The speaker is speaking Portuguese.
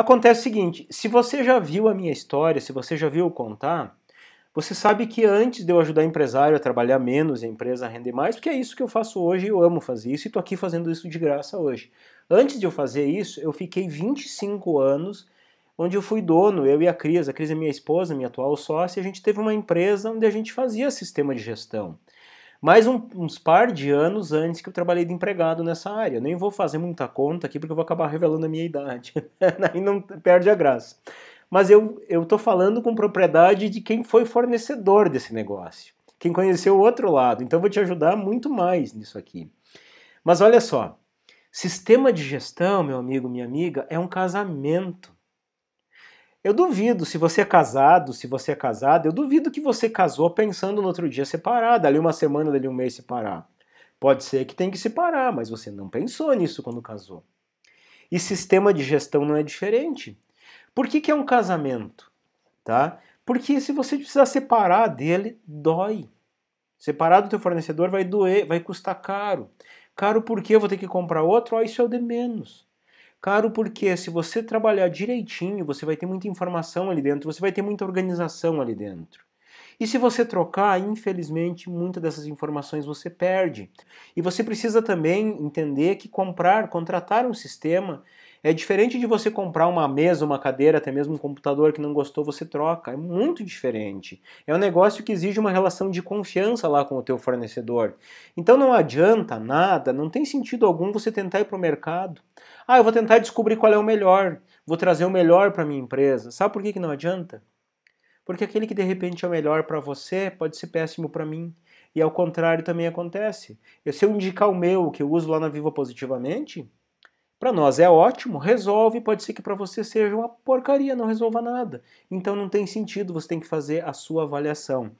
Acontece o seguinte: se você já viu a minha história, se você já viu eu contar, você sabe que antes de eu ajudar empresário a trabalhar menos e a empresa a render mais, porque é isso que eu faço hoje, e eu amo fazer isso e estou aqui fazendo isso de graça hoje. Antes de eu fazer isso, eu fiquei 25 anos onde eu fui dono, eu e a Cris, a Cris é minha esposa, minha atual sócia, a gente teve uma empresa onde a gente fazia sistema de gestão mais um, uns par de anos antes que eu trabalhei de empregado nessa área. nem vou fazer muita conta aqui porque eu vou acabar revelando a minha idade. Aí não perde a graça. Mas eu estou falando com propriedade de quem foi fornecedor desse negócio, quem conheceu o outro lado. Então eu vou te ajudar muito mais nisso aqui. Mas olha só, sistema de gestão, meu amigo, minha amiga, é um casamento. Eu duvido, se você é casado, se você é casada, eu duvido que você casou pensando no outro dia separar, dali uma semana, dali um mês separar. Pode ser que tenha que separar, mas você não pensou nisso quando casou. E sistema de gestão não é diferente. Por que, que é um casamento? Tá? Porque se você precisar separar dele, dói. Separar do teu fornecedor vai doer, vai custar caro. Caro porque eu vou ter que comprar outro, ó, isso é o de menos. Caro porque se você trabalhar direitinho, você vai ter muita informação ali dentro, você vai ter muita organização ali dentro. E se você trocar, infelizmente, muitas dessas informações você perde. E você precisa também entender que comprar, contratar um sistema é diferente de você comprar uma mesa, uma cadeira, até mesmo um computador que não gostou, você troca. É muito diferente. É um negócio que exige uma relação de confiança lá com o teu fornecedor. Então não adianta nada, não tem sentido algum você tentar ir para o mercado. Ah, eu vou tentar descobrir qual é o melhor, vou trazer o melhor para minha empresa. Sabe por que, que não adianta? Porque aquele que de repente é o melhor para você pode ser péssimo para mim. E ao contrário também acontece. Eu, se eu indicar o meu, que eu uso lá na Viva Positivamente, para nós é ótimo, resolve, pode ser que para você seja uma porcaria, não resolva nada. Então não tem sentido, você tem que fazer a sua avaliação.